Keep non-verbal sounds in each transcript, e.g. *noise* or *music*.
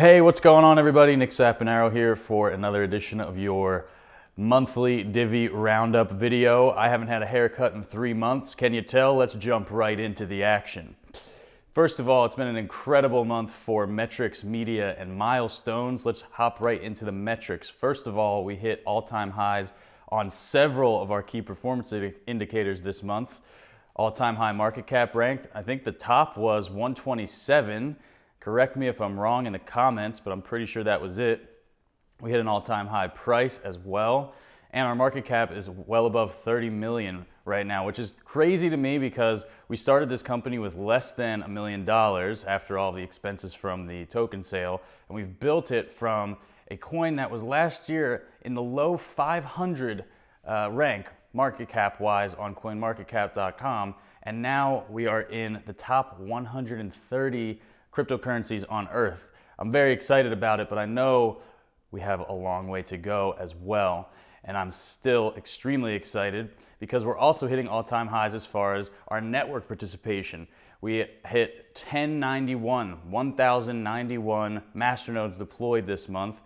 Hey, what's going on, everybody? Nick Sapanaro here for another edition of your monthly Divi Roundup video. I haven't had a haircut in three months. Can you tell? Let's jump right into the action. First of all, it's been an incredible month for metrics, media, and milestones. Let's hop right into the metrics. First of all, we hit all time highs on several of our key performance indicators this month. All time high market cap ranked. I think the top was 127. Correct me if I'm wrong in the comments, but I'm pretty sure that was it. We hit an all-time high price as well. And our market cap is well above 30 million right now, which is crazy to me because we started this company with less than a million dollars after all the expenses from the token sale. And we've built it from a coin that was last year in the low 500 uh, rank market cap wise on coinmarketcap.com. And now we are in the top 130 cryptocurrencies on Earth. I'm very excited about it, but I know we have a long way to go as well. And I'm still extremely excited because we're also hitting all time highs as far as our network participation. We hit 1091, 1091 masternodes deployed this month.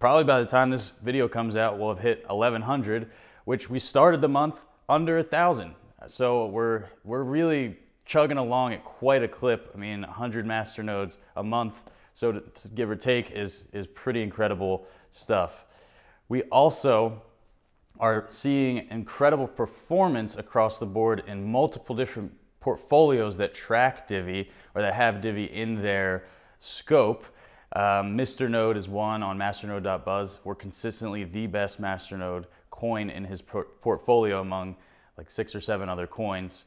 Probably by the time this video comes out, we'll have hit 1100, which we started the month under 1000. So we're, we're really chugging along at quite a clip. I mean, 100 master nodes a month, so to, to give or take, is, is pretty incredible stuff. We also are seeing incredible performance across the board in multiple different portfolios that track Divi or that have Divi in their scope. Um, Mr. Node is one on masternode.buzz. We're consistently the best masternode coin in his por portfolio among like six or seven other coins.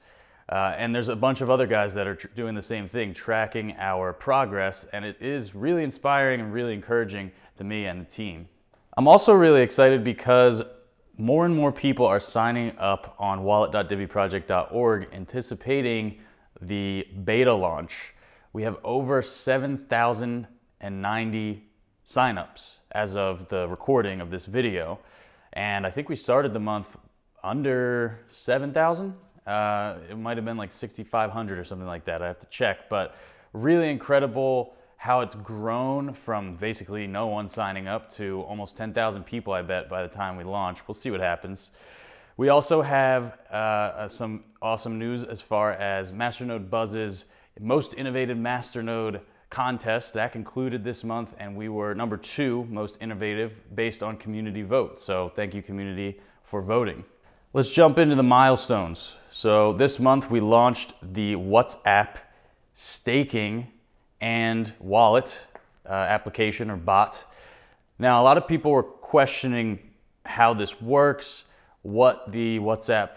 Uh, and there's a bunch of other guys that are tr- doing the same thing, tracking our progress. And it is really inspiring and really encouraging to me and the team. I'm also really excited because more and more people are signing up on wallet.divvyproject.org anticipating the beta launch. We have over 7,090 signups as of the recording of this video. And I think we started the month under 7,000. Uh, it might have been like 6,500 or something like that. I have to check, but really incredible how it's grown from basically no one signing up to almost 10,000 people, I bet, by the time we launch. We'll see what happens. We also have uh, uh, some awesome news as far as Masternode Buzz's most innovative Masternode contest that concluded this month, and we were number two most innovative based on community vote. So, thank you, community, for voting. Let's jump into the milestones. So this month we launched the WhatsApp staking and wallet uh, application or bot. Now, a lot of people were questioning how this works, what the WhatsApp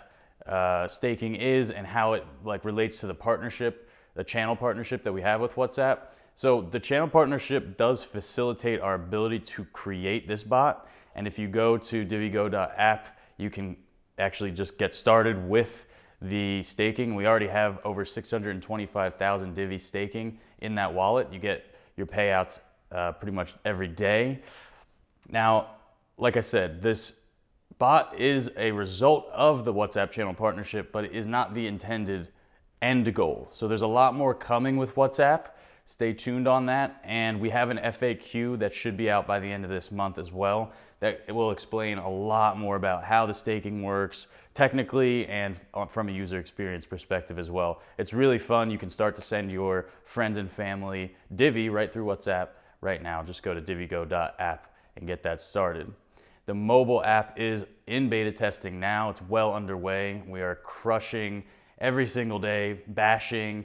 uh, staking is and how it like relates to the partnership, the channel partnership that we have with WhatsApp. So the channel partnership does facilitate our ability to create this bot. And if you go to divigo.app, you can actually just get started with the staking. We already have over 625,000 Divi staking in that wallet. You get your payouts uh, pretty much every day. Now, like I said, this bot is a result of the WhatsApp channel partnership, but it is not the intended end goal. So there's a lot more coming with WhatsApp. Stay tuned on that. And we have an FAQ that should be out by the end of this month as well that will explain a lot more about how the staking works technically and uh, from a user experience perspective as well. It's really fun. You can start to send your friends and family Divi right through WhatsApp right now. Just go to divigo.app and get that started. The mobile app is in beta testing now. It's well underway. We are crushing every single day, bashing,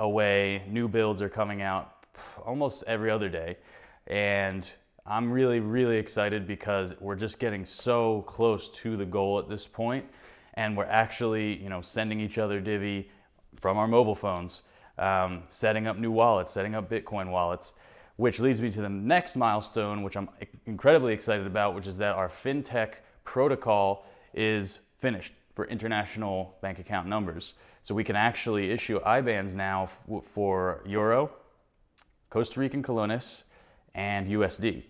away. New builds are coming out almost every other day. And I'm really, really excited because we're just getting so close to the goal at this point, and we're actually, you know, sending each other divvy from our mobile phones, um, setting up new wallets, setting up Bitcoin wallets, which leads me to the next milestone, which I'm incredibly excited about, which is that our fintech protocol is finished for international bank account numbers. So we can actually issue IBANs now for Euro, Costa Rican colones, and USD.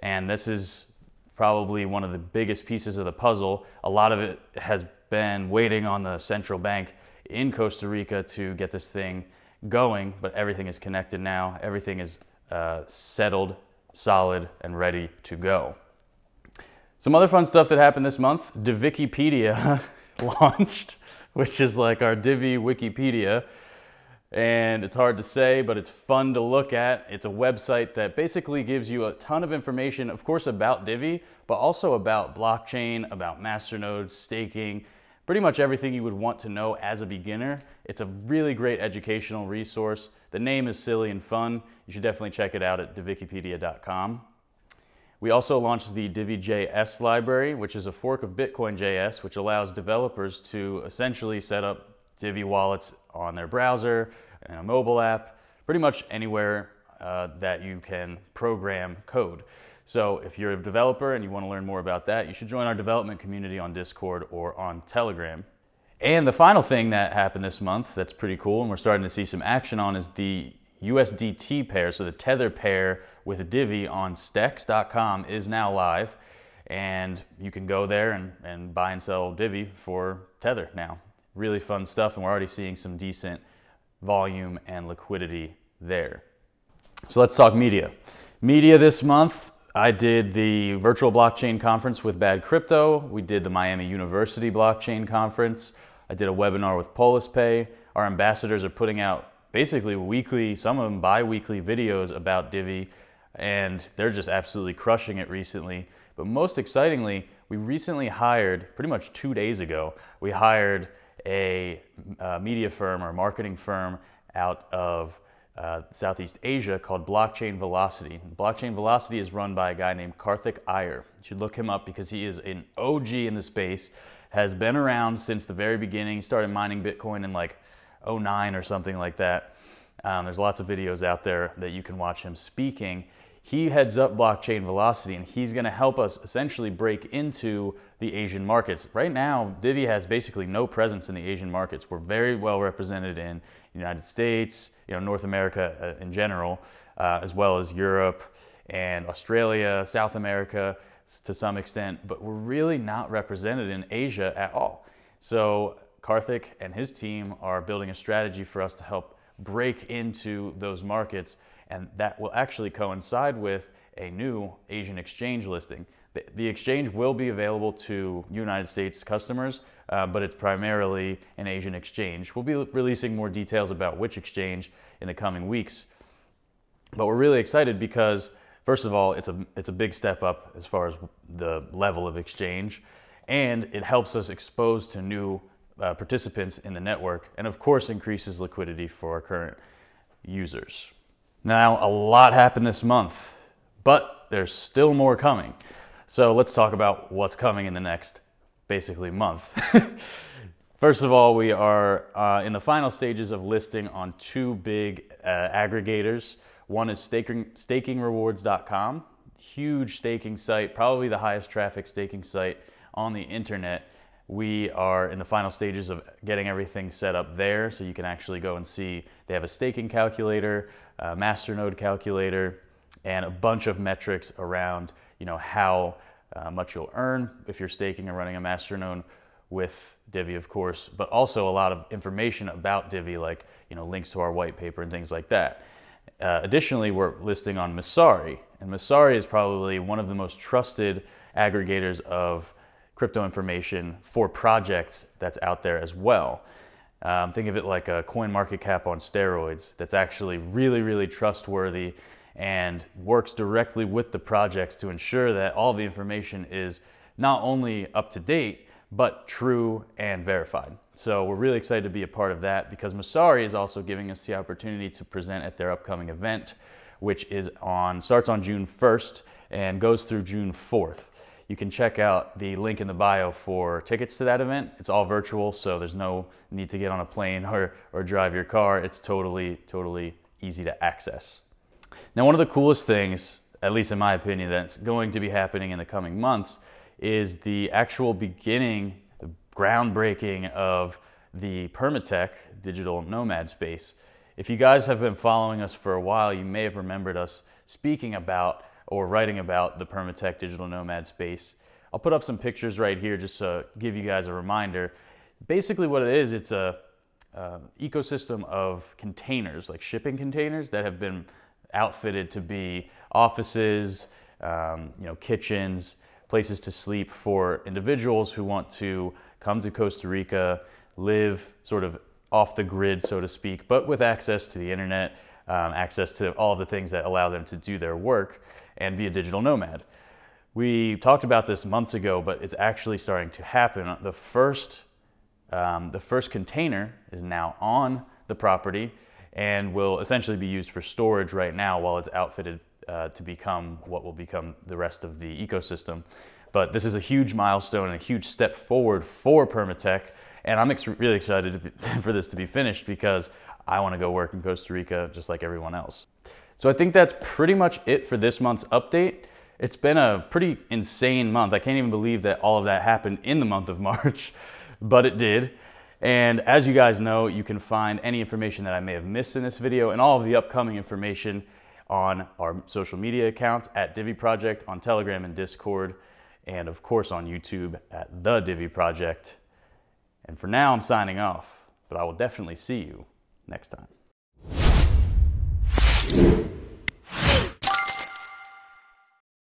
And this is probably one of the biggest pieces of the puzzle. A lot of it has been waiting on the central bank in Costa Rica to get this thing going, but everything is connected now. Everything is uh, settled, solid, and ready to go. Some other fun stuff that happened this month, Divikipedia *laughs* launched, which is like our Divi Wikipedia. And it's hard to say, but it's fun to look at. It's a website that basically gives you a ton of information, of course, about Divi, but also about blockchain, about masternodes, staking, pretty much everything you would want to know as a beginner. It's a really great educational resource. The name is silly and fun. You should definitely check it out at divikipedia.com. We also launched the DiviJS library, which is a fork of Bitcoin.js, which allows developers to essentially set up Divi wallets on their browser and a mobile app, pretty much anywhere uh, that you can program code. So if you're a developer and you want to learn more about that, you should join our development community on Discord or on Telegram. And the final thing that happened this month that's pretty cool and we're starting to see some action on is the USDT pair, so the Tether pair with Divi on Stex.com is now live. And you can go there and, and buy and sell Divi for Tether now. Really fun stuff, and we're already seeing some decent volume and liquidity there. So let's talk media. Media this month, I did the virtual blockchain conference with Bad Crypto. We did the Miami University blockchain conference. I did a webinar with Polis Pay. Our ambassadors are putting out basically weekly, some of them bi weekly videos about Divi and they're just absolutely crushing it recently. But most excitingly, we recently hired, pretty much two days ago, we hired a, a uh, media firm or marketing firm out of uh, Southeast Asia called Blockchain Velocity. Blockchain Velocity is run by a guy named Karthik Iyer. You should look him up because he is an OG in the space, has been around since the very beginning. started mining Bitcoin in like 09 or something like that. Um, there's lots of videos out there that you can watch him speaking. He heads up blockchain velocity and he's going to help us essentially break into the Asian markets. Right now, Divi has basically no presence in the Asian markets. We're very well represented in the United States, you know, North America uh, in general, uh, as well as Europe and Australia, South America to some extent, but we're really not represented in Asia at all. So Karthik and his team are building a strategy for us to help break into those markets and that will actually coincide with a new Asian exchange listing. The, the exchange will be available to United States customers, uh, but it's primarily an Asian exchange. We'll be releasing more details about which exchange in the coming weeks. But we're really excited because, first of all, it's a, it's a big step up as far as the level of exchange, and it helps us expose to new uh, participants in the network, and of course, increases liquidity for our current users. Now, a lot happened this month, but there's still more coming. So let's talk about what's coming in the next basically month. *laughs* First of all, we are uh, in the final stages of listing on two big uh, aggregators. One is staking, stakingrewards.com, huge staking site, probably the highest traffic staking site on the internet. We are in the final stages of getting everything set up there so you can actually go and see. They have a staking calculator, a masternode calculator, and a bunch of metrics around you know, how uh, much you'll earn if you're staking and running a masternode with Divi, of course, but also a lot of information about Divi, like you know, links to our white paper and things like that. Uh, additionally, we're listing on Masari, and Masari is probably one of the most trusted aggregators of crypto information for projects that's out there as well. Um, think of it like a coin market cap on steroids that's actually really, really trustworthy and works directly with the projects to ensure that all the information is not only up to date, but true and verified. So we're really excited to be a part of that because Masari is also giving us the opportunity to present at their upcoming event, which is on starts on June 1st and goes through June 4th you can check out the link in the bio for tickets to that event. It's all virtual, so there's no need to get on a plane or, or drive your car. It's totally, totally easy to access. Now, one of the coolest things, at least in my opinion, that's going to be happening in the coming months is the actual beginning, the groundbreaking of the Permatech digital nomad space. If you guys have been following us for a while, you may have remembered us speaking about or writing about the Permatech digital nomad space. I'll put up some pictures right here just to give you guys a reminder. Basically what it is, it's a uh, ecosystem of containers, like shipping containers that have been outfitted to be offices, um, you know, kitchens, places to sleep for individuals who want to come to Costa Rica, live sort of off the grid, so to speak, but with access to the internet, um, access to all of the things that allow them to do their work and be a digital nomad. We talked about this months ago, but it's actually starting to happen. The first, um, the first container is now on the property and will essentially be used for storage right now while it's outfitted uh, to become what will become the rest of the ecosystem. But this is a huge milestone and a huge step forward for Permatech and I'm ex- really excited be, *laughs* for this to be finished because I want to go work in Costa Rica just like everyone else. So I think that's pretty much it for this month's update. It's been a pretty insane month. I can't even believe that all of that happened in the month of *laughs* March, but it did. And as you guys know, you can find any information that I may have missed in this video and all of the upcoming information on our social media accounts at Divi Project on Telegram and Discord, and of course on YouTube at The Divi Project. And for now, I'm signing off, but I will definitely see you next time.